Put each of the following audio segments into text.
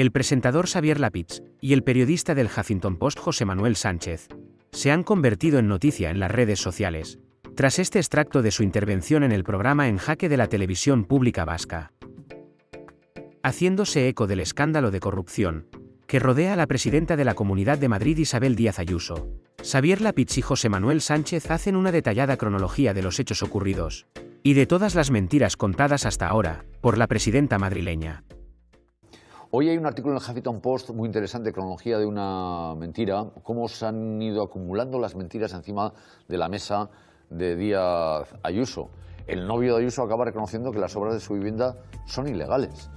El presentador Xavier Lapitz y el periodista del Huffington Post José Manuel Sánchez se han convertido en noticia en las redes sociales, tras este extracto de su intervención en el programa En Jaque de la Televisión Pública Vasca. Haciéndose eco del escándalo de corrupción que rodea a la presidenta de la Comunidad de Madrid Isabel Díaz Ayuso, Xavier Lapitz y José Manuel Sánchez hacen una detallada cronología de los hechos ocurridos y de todas las mentiras contadas hasta ahora por la presidenta madrileña. Hoy hay un artículo en el Huffington Post muy interesante, Cronología de una mentira, cómo se han ido acumulando las mentiras encima de la mesa de Díaz Ayuso. El novio de Ayuso acaba reconociendo que las obras de su vivienda son ilegales.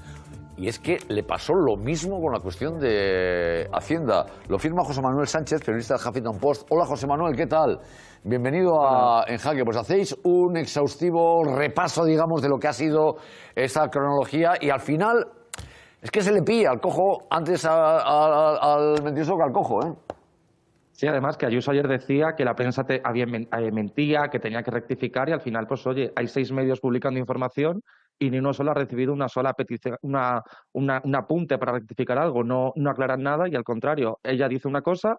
Y es que le pasó lo mismo con la cuestión de Hacienda. Lo firma José Manuel Sánchez, periodista del Huffington Post. Hola José Manuel, ¿qué tal? Bienvenido a En Jaque. Pues hacéis un exhaustivo repaso, digamos, de lo que ha sido esa cronología y al final es que se le pilla al cojo antes al mentiroso que al cojo, ¿eh? Sí, además que Ayuso ayer decía que la prensa te había eh, mentía, que tenía que rectificar y al final, pues oye, hay seis medios publicando información y ni uno solo ha recibido una sola petición, una, un apunte para rectificar algo, no, no aclaran nada y al contrario, ella dice una cosa,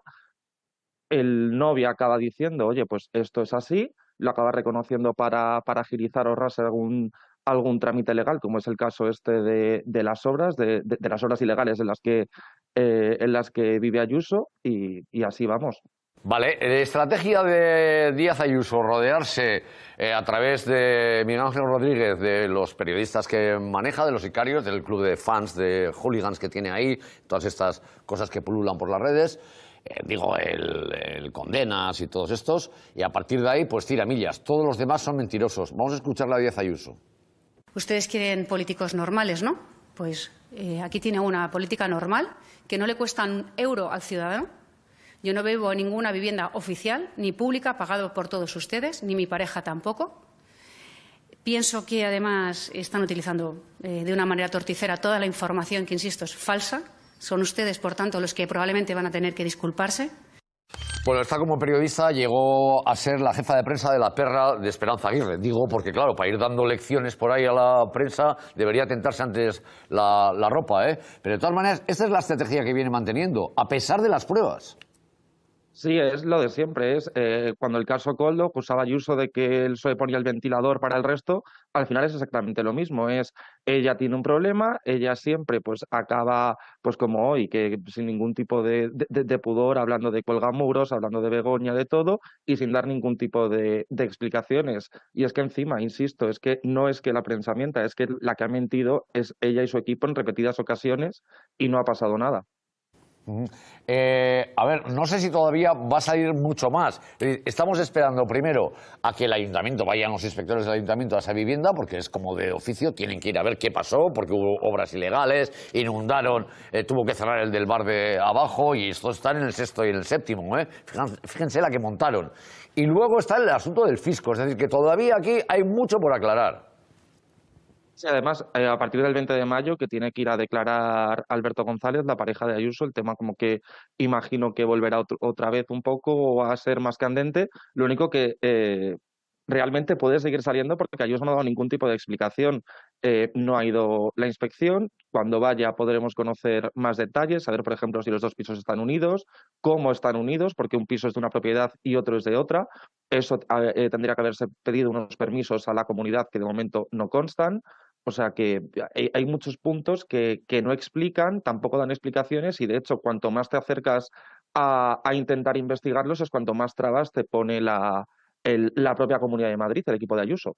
el novio acaba diciendo, oye, pues esto es así, lo acaba reconociendo para, para agilizar o ahorrarse algún, algún trámite legal, como es el caso este de, las obras, de, las obras ilegales en las que, eh, en las que vive Ayuso y, así vamos. Vale, estrategia de Díaz Ayuso, rodearse eh, a través de Miguel Ángel Rodríguez, de los periodistas que maneja, de los sicarios, del club de fans, de hooligans que tiene ahí, todas estas cosas que pululan por las redes, eh, digo, el, Condenas y todos estos, y a partir de ahí, pues tira millas, todos los demás son mentirosos. Vamos a escuchar a Díaz Ayuso. Ustedes quieren políticos normales, ¿no? Pues eh, aquí tiene una política normal que no le cuesta un euro al ciudadano. Yo no vivo ninguna vivienda oficial ni pública pagado por todos ustedes, ni mi pareja tampoco. Pienso que además están utilizando eh, de una manera torticera toda la información que, insisto, es falsa. Son ustedes, por tanto, los que probablemente van a tener que disculparse. Bueno, está como periodista llegó a ser la jefa de prensa de la perra de Esperanza Aguirre. Digo porque, claro, para ir dando lecciones por ahí a la prensa debería tentarse antes la, ropa, ¿eh? Pero de todas maneras, esa es la estrategia que viene manteniendo, a pesar de las pruebas. Sí, es lo de siempre. Es eh, cuando el caso Coldo acusaba pues, uso de que él se ponía el ventilador para el resto, al final es exactamente lo mismo. Es ella tiene un problema, ella siempre pues acaba pues como hoy, que sin ningún tipo de, de, pudor, hablando de colgamuros, hablando de Begoña, de todo, y sin dar ningún tipo de, de, explicaciones. Y es que encima, insisto, es que no es que la prensa mienta, es que la que ha mentido es ella y su equipo en repetidas ocasiones y no ha pasado nada. Eh, a ver, no sé si todavía va a salir mucho más. Estamos esperando primero a que el ayuntamiento, vayan los inspectores del ayuntamiento a esa vivienda, porque es como de oficio, tienen que ir a ver qué pasó, porque hubo obras ilegales, inundaron, eh, tuvo que cerrar el del bar de abajo, y esto está en el sexto y en el séptimo, ¿eh? fíjense la que montaron. Y luego está el asunto del fisco, es decir, que todavía aquí hay mucho por aclarar. Sí, además, eh, a partir del 20 de mayo, que tiene que ir a declarar Alberto González, la pareja de Ayuso, el tema como que imagino que volverá otra vez un poco a ser más candente. Lo único que eh, realmente puede seguir saliendo porque Ayuso no ha dado ningún tipo de explicación. Eh, no ha ido la inspección. Cuando vaya podremos conocer más detalles, saber, por ejemplo, si los dos pisos están unidos, cómo están unidos, porque un piso es de una propiedad y otro es de otra. Eso tendría que haberse pedido unos permisos a la comunidad que de momento no constan. O sea que hay, muchos puntos que, que, no explican, tampoco dan explicaciones y de hecho cuanto más te acercas a, intentar investigarlos es cuanto más trabas te pone la, el, la propia Comunidad de Madrid, el equipo de Ayuso.